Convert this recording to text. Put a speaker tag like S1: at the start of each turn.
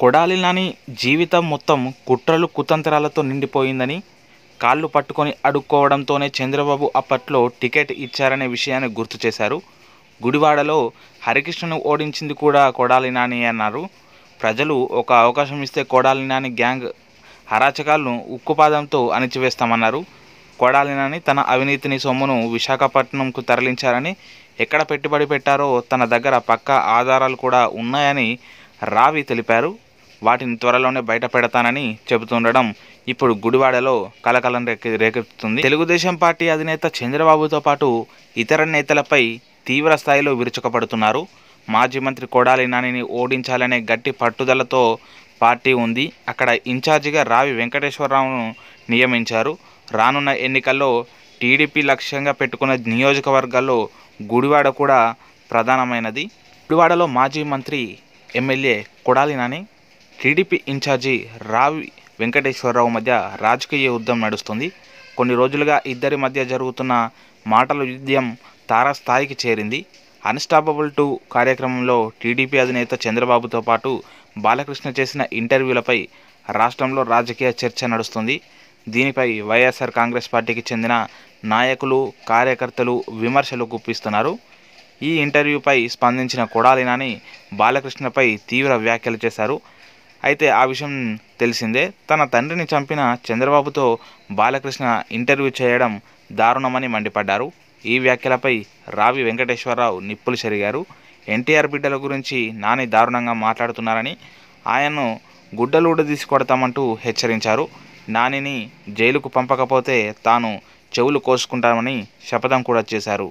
S1: కొడాలి నాని జీవితం మొత్తం కుట్రలు కుతంత్రాలతో నిండిపోయిందని కాళ్ళు పట్టుకొని అడుక్కోవడంతోనే చంద్రబాబు అప్పట్లో టికెట్ ఇచ్చారనే విషయాన్ని గుర్తు చేశారు గుడివాడలో హరికృష్ణను ఓడించింది కూడా కొడాలి నాని అన్నారు ప్రజలు ఒక అవకాశం ఇస్తే కొడాలి నాని గ్యాంగ్ అరాచకాలను ఉక్కుపాదంతో అణిచివేస్తామన్నారు కొడాలి నాని తన అవినీతిని సొమ్మును విశాఖపట్నంకు తరలించారని ఎక్కడ పెట్టుబడి పెట్టారో తన దగ్గర పక్కా ఆధారాలు కూడా ఉన్నాయని రావి తెలిపారు వాటిని త్వరలోనే బయట పెడతానని చెబుతుండడం ఇప్పుడు గుడివాడలో కలకలం రేకె రేకెత్తుతుంది తెలుగుదేశం పార్టీ అధినేత చంద్రబాబుతో పాటు ఇతర నేతలపై తీవ్ర స్థాయిలో విరుచుకపడుతున్నారు మాజీ మంత్రి కొడాలి నానిని ఓడించాలనే గట్టి పట్టుదలతో పార్టీ ఉంది అక్కడ ఇన్ఛార్జిగా రావి వెంకటేశ్వరరావును నియమించారు రానున్న ఎన్నికల్లో టీడీపీ లక్ష్యంగా పెట్టుకున్న నియోజకవర్గాల్లో గుడివాడ కూడా ప్రధానమైనది గుడివాడలో మాజీ మంత్రి MLA Kodali Nani TDP incharge Ravi Venkateswara Rao మధ్య రాజకీయ యుద్ధం నడుస్తుంది కొన్ని రోజులుగా ఇద్దరి మధ్య జరుగుతున్న మాటల యుద్ధం తారాస్థాయికి చేరింది అన్స్టాపబుల్ టూ కార్యక్రమంలో టీడీపీ అధినేత చంద్రబాబుతో పాటు బాలకృష్ణ చేసిన ఇంటర్వ్యూలపై రాష్ట్రంలో రాజకీయ చర్చ నడుస్తుంది దీనిపై వైఎస్ఆర్ కాంగ్రెస్ పార్టీకి చెందిన నాయకులు కార్యకర్తలు విమర్శలు గుప్పిస్తున్నారు ఈ ఇంటర్వ్యూపై స్పందించిన కొడాలి నాని బాలకృష్ణపై తీవ్ర వ్యాఖ్యలు చేశారు అయితే ఆ విషయం తెలిసిందే తన తండ్రిని చంపిన చంద్రబాబుతో బాలకృష్ణ ఇంటర్వ్యూ చేయడం దారుణమని మండిపడ్డారు ఈ వ్యాఖ్యలపై రావి వెంకటేశ్వరరావు నిప్పులు చెరిగారు ఎన్టీఆర్ బిడ్డల గురించి నాని దారుణంగా మాట్లాడుతున్నారని ఆయన్ను గుడ్డలూడ తీసుకొడతామంటూ హెచ్చరించారు నానిని జైలుకు పంపకపోతే తాను చెవులు కోసుకుంటామని శపథం కూడా చేశారు